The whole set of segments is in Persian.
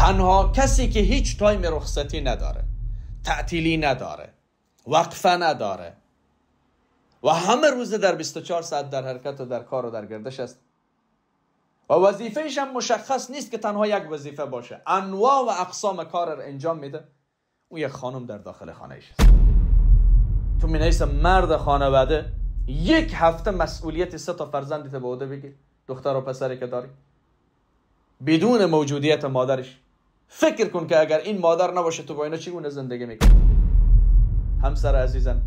تنها کسی که هیچ تایم رخصتی نداره تعطیلی نداره وقفه نداره و همه روزه در 24 ساعت در حرکت و در کار و در گردش است و وظیفهش هم مشخص نیست که تنها یک وظیفه باشه انواع و اقسام کار را انجام میده او یک خانم در داخل خانه ایش است تو نیست مرد خانواده یک هفته مسئولیت سه تا فرزندت به عهده بگیر دختر و پسری که داری بدون موجودیت مادرش فکر کن که اگر این مادر نباشه تو با اینا چگونه زندگی میکنی همسر عزیزم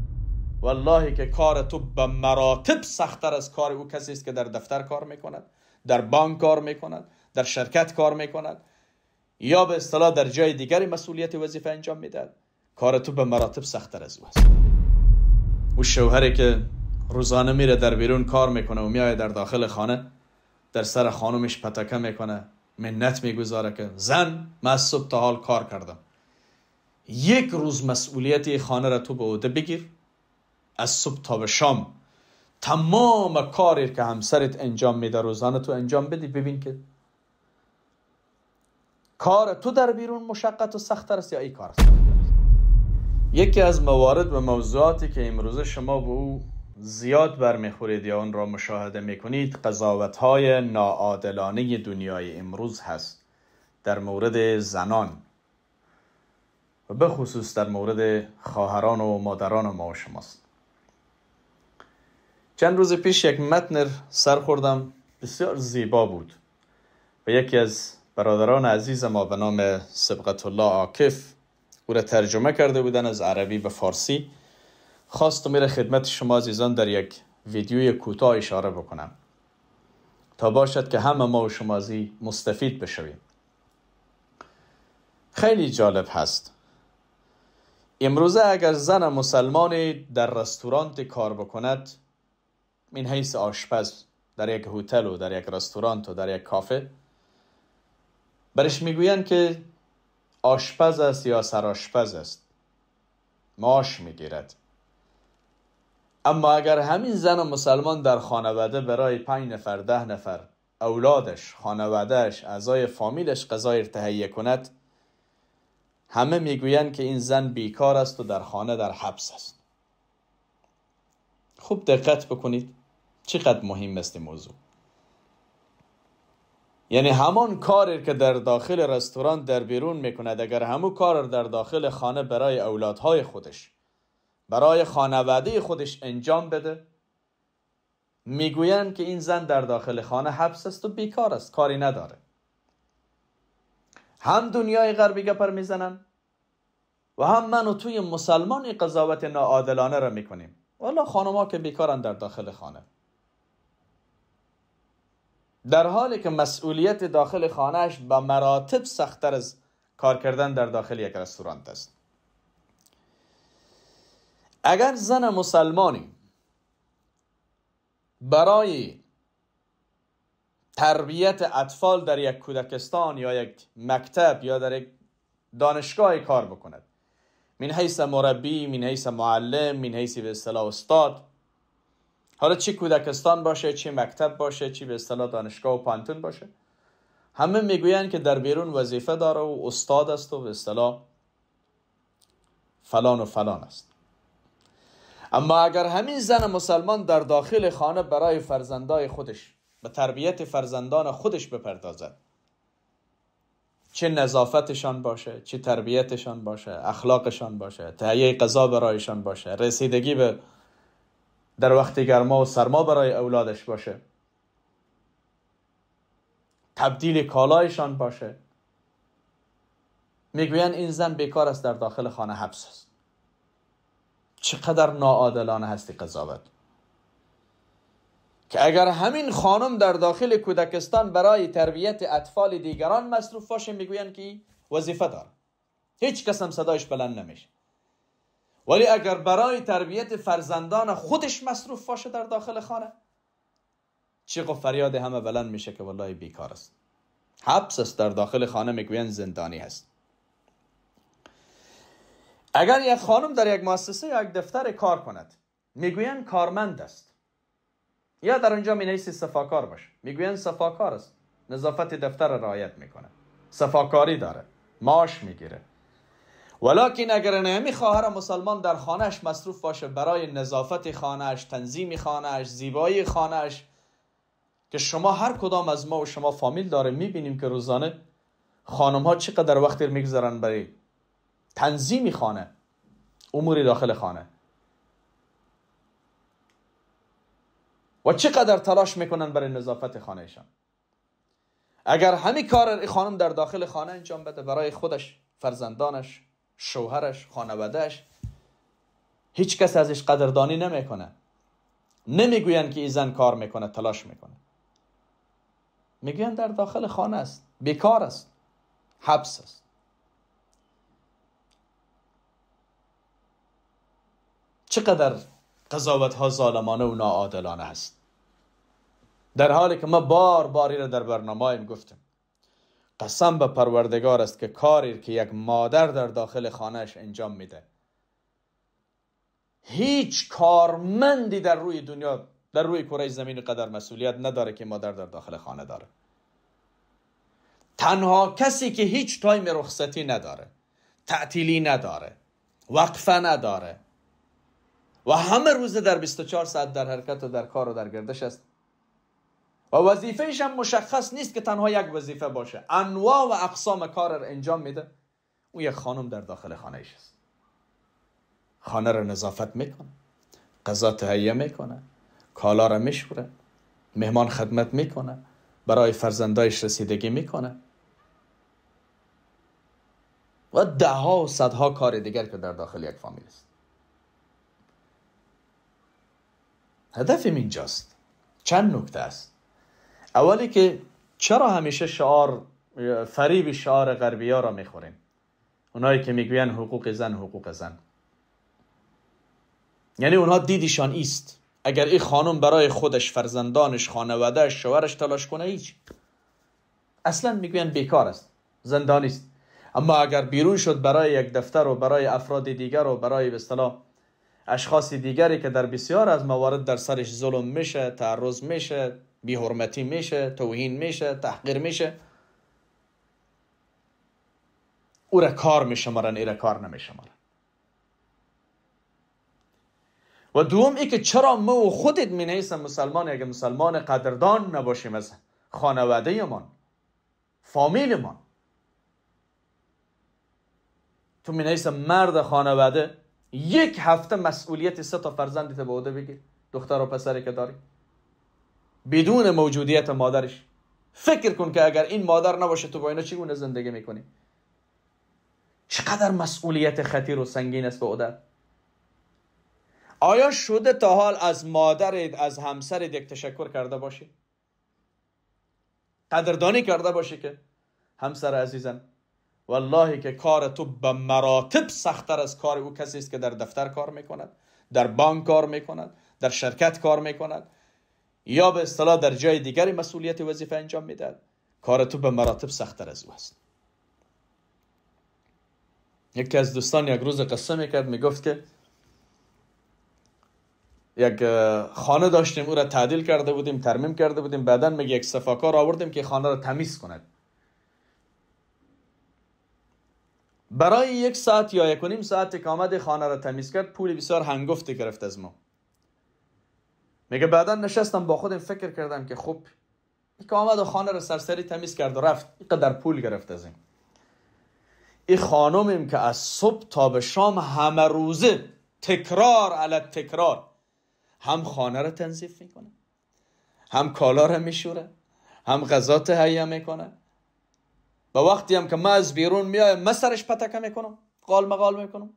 والله که کار تو به مراتب سختتر از کار او کسی است که در دفتر کار میکند در بانک کار میکند در شرکت کار میکند یا به اصطلاح در جای دیگری مسئولیت وظیفه انجام میدهد کار تو به مراتب سختتر از او است او شوهری که روزانه میره در بیرون کار میکنه و میایه در داخل خانه در سر خانومش پتکه میکنه منت میگذاره که زن من از صبح تا حال کار کردم یک روز مسئولیت خانه را تو به عهده بگیر از صبح تا به شام تمام کاری که همسرت انجام میده روزانه تو انجام بدی ببین که کار تو در بیرون مشقت و سخت است یا ای کار است یکی از موارد و موضوعاتی که امروز شما به او زیاد برمیخورید یا اون را مشاهده میکنید قضاوت های ناعادلانه دنیای امروز هست در مورد زنان و به خصوص در مورد خواهران و مادران ما و شماست چند روز پیش یک متن سر خوردم بسیار زیبا بود و یکی از برادران عزیز ما به نام سبقت الله عاکف او را ترجمه کرده بودن از عربی به فارسی خواستم میره خدمت شما عزیزان در یک ویدیوی کوتاه اشاره بکنم تا باشد که همه ما و شما زی مستفید بشویم خیلی جالب هست امروزه اگر زن مسلمانی در رستوران کار بکند این حیث آشپز در یک هتل و در یک رستوران و در یک کافه برش میگویند که آشپز است یا سرآشپز است ماش میگیرد اما اگر همین زن مسلمان در خانواده برای پنج نفر ده نفر اولادش خانوادهش اعضای فامیلش غذای تهیه کند همه میگویند که این زن بیکار است و در خانه در حبس است خوب دقت بکنید چقدر مهم است این موضوع یعنی همان کاری که در داخل رستوران در بیرون میکند اگر همو کار در داخل خانه برای اولادهای خودش برای خانواده خودش انجام بده میگویند که این زن در داخل خانه حبس است و بیکار است کاری نداره هم دنیای غربی گپر میزنن و هم من و توی مسلمان قضاوت ناعادلانه را میکنیم والا خانما که بیکارن در داخل خانه در حالی که مسئولیت داخل خانهش به مراتب سختتر از کار کردن در داخل یک رستوران است اگر زن مسلمانی برای تربیت اطفال در یک کودکستان یا یک مکتب یا در یک دانشگاه کار بکند من حیث مربی من حیث معلم من حیث به اصطلاح استاد حالا چی کودکستان باشه چی مکتب باشه چی به اصطلاح دانشگاه و پانتون باشه همه میگویند که در بیرون وظیفه داره و استاد است و به اصطلاح فلان و فلان است اما اگر همین زن مسلمان در داخل خانه برای فرزندای خودش به تربیت فرزندان خودش بپردازد چه نظافتشان باشه چه تربیتشان باشه اخلاقشان باشه تهیه غذا برایشان باشه رسیدگی به در وقت گرما و سرما برای اولادش باشه تبدیل کالایشان باشه میگویند این زن بیکار است در داخل خانه حبس است چقدر ناعادلانه هستی قضاوت که اگر همین خانم در داخل کودکستان برای تربیت اطفال دیگران مصروف باشه میگویند که وظیفه داره هیچ کس هم صدایش بلند نمیشه ولی اگر برای تربیت فرزندان خودش مصروف باشه در داخل خانه چی و فریاد همه بلند میشه که والله بیکار است حبس است در داخل خانه میگوین زندانی هست اگر یک خانم در یک مؤسسه یا یک دفتر کار کند میگویند کارمند است یا در اونجا می صفاکار باشه میگویند صفاکار است نظافت دفتر را رعایت میکنه صفاکاری داره معاش میگیره ولیکن اگر نمی خواهر مسلمان در خانهش مصروف باشه برای نظافت خانهش تنظیم خانهش زیبایی خانهش که شما هر کدام از ما و شما فامیل داره میبینیم که روزانه خانم ها چقدر وقتی میگذارن برای تنظیمی خانه اموری داخل خانه و چقدر تلاش میکنن برای نظافت خانهشان اگر همی کار خانم در داخل خانه انجام بده برای خودش فرزندانش شوهرش خانوادهش هیچ کس ازش قدردانی نمیکنه نمیگویند که این زن کار میکنه تلاش میکنه میگویند در داخل خانه است بیکار است حبس است چقدر قضاوت ها ظالمانه و ناعادلانه هست در حالی که ما بار باری را در برنامه ایم گفتم قسم به پروردگار است که کاری که یک مادر در داخل خانهش انجام میده هیچ کارمندی در روی دنیا در روی کره زمین قدر مسئولیت نداره که مادر در داخل خانه داره تنها کسی که هیچ تایم رخصتی نداره تعطیلی نداره وقفه نداره و همه روزه در 24 ساعت در حرکت و در کار و در گردش است و وظیفه هم مشخص نیست که تنها یک وظیفه باشه انواع و اقسام کار را انجام میده او یک خانم در داخل خانه ایش است خانه را نظافت میکنه غذا تهیه میکنه کالا را میشوره مهمان خدمت میکنه برای فرزندایش رسیدگی میکنه و ها و صدها کار دیگر که در داخل یک فامیل است هدفم اینجاست چند نکته است اولی که چرا همیشه شعار فریب شعار غربی ها را میخوریم اونایی که میگوین حقوق زن حقوق زن یعنی اونها دیدیشان ایست اگر این خانم برای خودش فرزندانش خانوادهش شوهرش تلاش کنه هیچ اصلا میگوین بیکار است زندانی است اما اگر بیرون شد برای یک دفتر و برای افراد دیگر و برای به اشخاص دیگری که در بسیار از موارد در سرش ظلم میشه تعرض میشه بیحرمتی میشه توهین میشه تحقیر میشه او را کار میشمارن ای را کار نمیشمارن و دوم ای که چرا ما و خودت می نیستم مسلمان اگه مسلمان قدردان نباشیم از خانواده من فامیل من تو می مرد خانواده یک هفته مسئولیت سه تا فرزندت به عهده بگیر دختر و پسری که داری بدون موجودیت مادرش فکر کن که اگر این مادر نباشه تو با اینا چگونه زندگی میکنی چقدر مسئولیت خطیر و سنگین است به عهده آیا شده تا حال از مادرت از همسر یک تشکر کرده باشی قدردانی کرده باشی که همسر عزیزم والله که کار تو به مراتب سختتر از کار او کسی است که در دفتر کار میکند در بانک کار میکند در شرکت کار میکند یا به اصطلاح در جای دیگری مسئولیت وظیفه انجام میدهد کار تو به مراتب سختتر از او است یکی از دوستان یک روز قصه میکرد میگفت که یک خانه داشتیم او را تعدیل کرده بودیم ترمیم کرده بودیم بعدا میگه یک صفاکار آوردیم که خانه را تمیز کند برای یک ساعت یا یک و نیم ساعت که آمد خانه را تمیز کرد پول بسیار هنگفتی گرفت از ما میگه بعدا نشستم با خودم فکر کردم که خب یک که آمد و خانه را سرسری تمیز کرد و رفت اینقدر پول گرفت از این ای خانمیم که از صبح تا به شام همه روزه تکرار علی تکرار هم خانه را تنظیف میکنه هم کالا را میشوره هم غذا تهیه میکنه و وقتی هم که ما از بیرون میایم من سرش پتکه میکنم قال مقال میکنم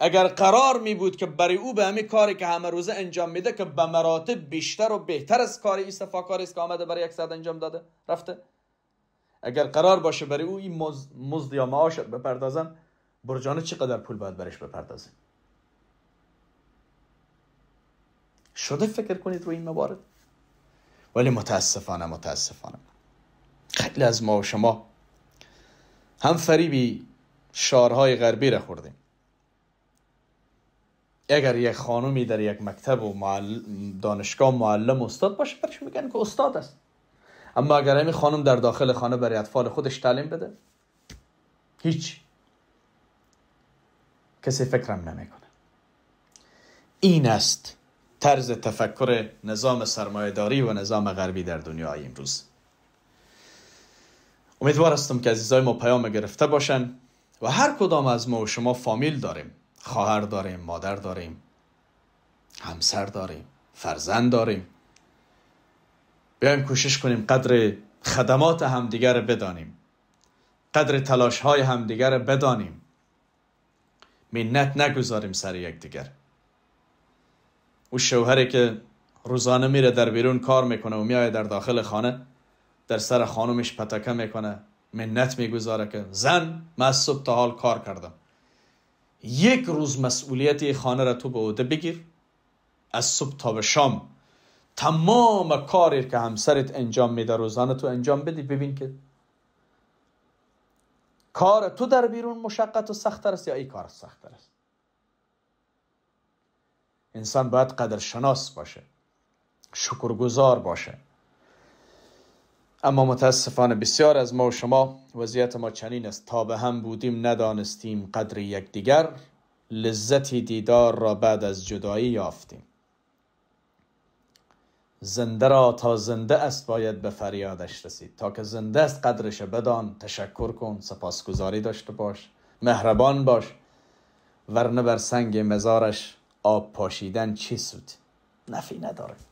اگر قرار می بود که برای او به همین کاری که همه روزه انجام میده که به مراتب بیشتر و بهتر از کاری این صفاکاری است که آمده برای یک ساعت انجام داده رفته اگر قرار باشه برای او این مزد یا معاش بپردازم برجانه چقدر پول باید برش بپردازیم شده فکر کنید رو این موارد ولی متاسفانه متاسفانه خیلی از ما و شما هم فریبی شارهای غربی را خوردیم اگر یک خانمی در یک مکتب و دانشگاه معلم استاد باشه برش میگن که استاد است اما اگر همین خانم در داخل خانه برای اطفال خودش تعلیم بده هیچ کسی فکرم نمیکنه این است طرز تفکر نظام سرمایهداری و نظام غربی در دنیای امروز امیدوار هستم که عزیزای ما پیام گرفته باشن و هر کدام از ما و شما فامیل داریم خواهر داریم مادر داریم همسر داریم فرزند داریم بیایم کوشش کنیم قدر خدمات همدیگر بدانیم قدر تلاش های همدیگر بدانیم منت نگذاریم سر یکدیگر او شوهری که روزانه میره در بیرون کار میکنه و میایه در داخل خانه در سر خانمش پتکه میکنه منت میگذاره که زن من از صبح تا حال کار کردم یک روز مسئولیت خانه را تو به عهده بگیر از صبح تا به شام تمام کاری که همسرت انجام میده روزانه تو انجام بدی ببین که کار تو در بیرون مشقت و سختتر است یا ای کار سختتر است انسان باید قدر شناس باشه شکرگزار باشه اما متاسفانه بسیار از ما و شما وضعیت ما چنین است تا به هم بودیم ندانستیم قدر یکدیگر لذتی دیدار را بعد از جدایی یافتیم زنده را تا زنده است باید به فریادش رسید تا که زنده است قدرش بدان تشکر کن سپاسگزاری داشته باش مهربان باش ورنه بر سنگ مزارش آب پاشیدن چی سود نفی نداره